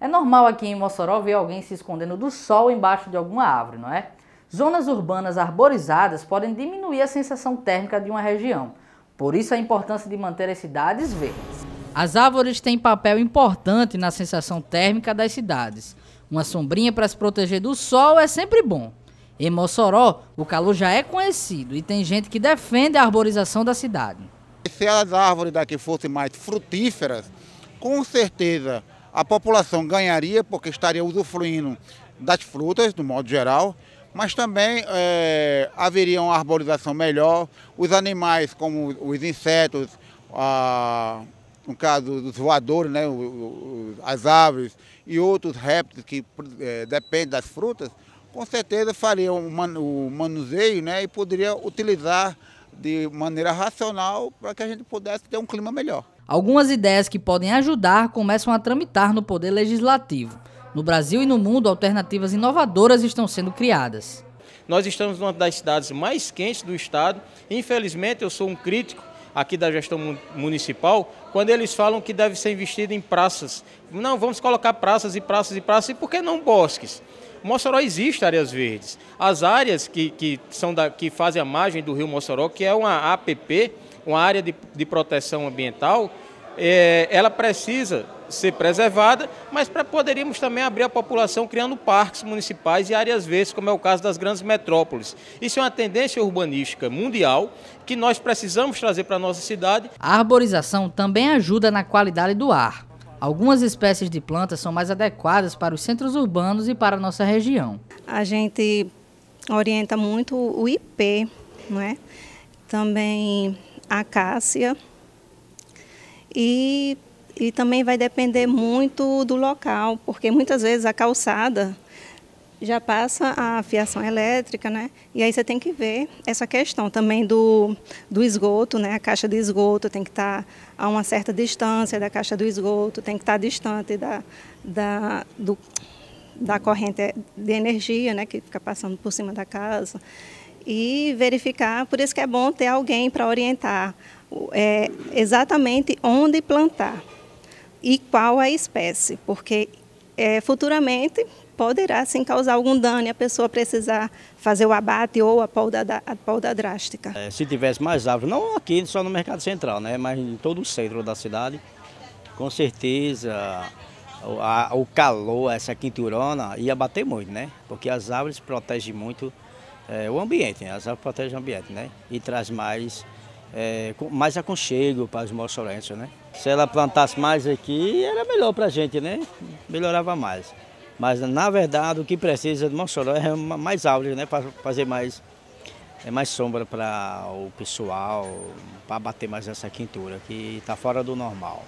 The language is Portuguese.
É normal aqui em Mossoró ver alguém se escondendo do sol embaixo de alguma árvore, não é? Zonas urbanas arborizadas podem diminuir a sensação térmica de uma região. Por isso a importância de manter as cidades verdes. As árvores têm papel importante na sensação térmica das cidades. Uma sombrinha para se proteger do sol é sempre bom. Em Mossoró, o calor já é conhecido e tem gente que defende a arborização da cidade. Se as árvores daqui fossem mais frutíferas, com certeza a população ganharia porque estaria usufruindo das frutas, do modo geral, mas também é, haveria uma arborização melhor, os animais como os insetos, a, no caso dos voadores, né, as aves e outros répteis que é, dependem das frutas, com certeza fariam o manuseio né, e poderia utilizar de maneira racional para que a gente pudesse ter um clima melhor. Algumas ideias que podem ajudar começam a tramitar no Poder Legislativo. No Brasil e no mundo, alternativas inovadoras estão sendo criadas. Nós estamos numa das cidades mais quentes do estado. Infelizmente, eu sou um crítico aqui da gestão municipal, quando eles falam que deve ser investido em praças. Não, vamos colocar praças e praças e praças, e por que não bosques? Mossoró existe áreas verdes. As áreas que, que, são da, que fazem a margem do rio Mossoró, que é uma APP, uma área de, de proteção ambiental, é, ela precisa ser preservada, mas pra, poderíamos também abrir a população criando parques municipais e áreas verdes, como é o caso das grandes metrópoles. Isso é uma tendência urbanística mundial que nós precisamos trazer para a nossa cidade. A arborização também ajuda na qualidade do ar. Algumas espécies de plantas são mais adequadas para os centros urbanos e para a nossa região. A gente orienta muito o IP, não é? Também acácia. E, e também vai depender muito do local, porque muitas vezes a calçada já passa a fiação elétrica, né? E aí você tem que ver essa questão também do, do esgoto, né? A caixa de esgoto tem que estar tá a uma certa distância da caixa do esgoto, tem que estar tá distante da, da, do, da corrente de energia, né? Que fica passando por cima da casa e verificar. Por isso que é bom ter alguém para orientar é, exatamente onde plantar e qual a espécie, porque é, futuramente poderá sim causar algum dano e a pessoa precisar fazer o abate ou a poda, a drástica. É, se tivesse mais árvores, não aqui só no Mercado Central, né, mas em todo o centro da cidade, com certeza a, a, o calor, essa quinturona, ia bater muito, né? Porque as árvores protegem muito é, o ambiente, né? as árvores protegem o ambiente, né? E traz mais, é, mais aconchego para os moçorenses, né? Se ela plantasse mais aqui, era melhor para a gente, né? Melhorava mais. Mas, na verdade, o que precisa de Mossoró é mais árvores, né? Para fazer mais, é mais sombra para o pessoal, para bater mais essa quintura, que está fora do normal.